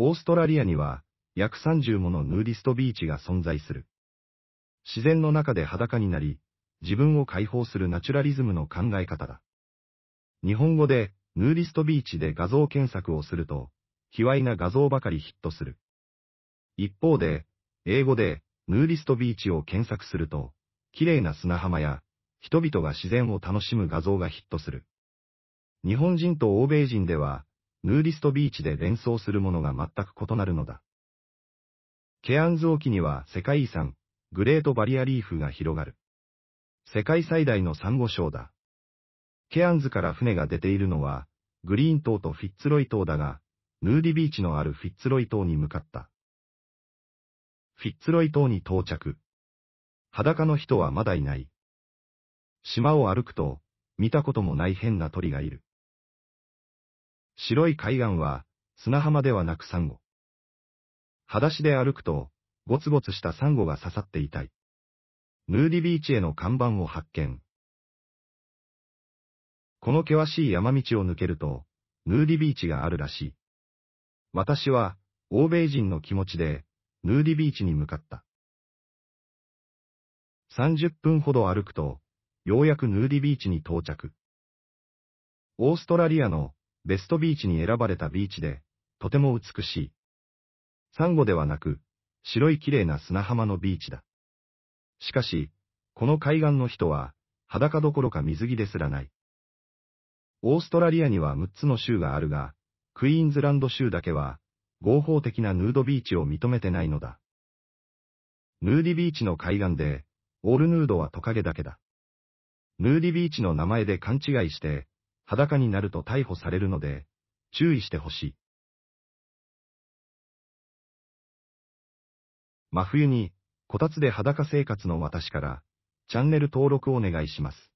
オーストラリアには、約30ものヌーディストビーチが存在する。自然の中で裸になり、自分を解放するナチュラリズムの考え方だ。日本語で、ヌーディストビーチで画像検索をすると、卑猥な画像ばかりヒットする。一方で、英語で、ヌーディストビーチを検索すると、綺麗な砂浜や、人々が自然を楽しむ画像がヒットする。日本人と欧米人では、ヌーディストビーチで連想するものが全く異なるのだ。ケアンズ沖には世界遺産、グレートバリアリーフが広がる。世界最大のサンゴ礁だ。ケアンズから船が出ているのは、グリーン島とフィッツロイ島だが、ヌーディビーチのあるフィッツロイ島に向かった。フィッツロイ島に到着。裸の人はまだいない。島を歩くと、見たこともない変な鳥がいる。白い海岸は、砂浜ではなくサンゴ。裸足で歩くと、ゴツゴツしたサンゴが刺さっていたい。ヌーディビーチへの看板を発見。この険しい山道を抜けると、ヌーディビーチがあるらしい。私は、欧米人の気持ちで、ヌーディビーチに向かった。30分ほど歩くと、ようやくヌーディビーチに到着。オーストラリアのベストビーチに選ばれたビーチで、とても美しい。サンゴではなく、白い綺麗な砂浜のビーチだ。しかし、この海岸の人は、裸どころか水着ですらない。オーストラリアには6つの州があるが、クイーンズランド州だけは、合法的なヌードビーチを認めてないのだ。ヌーディビーチの海岸で、オールヌードはトカゲだけだ。ヌーディビーチの名前で勘違いして、裸になると逮捕されるので、注意してほしい。真冬に、こたつで裸生活の私から、チャンネル登録をお願いします。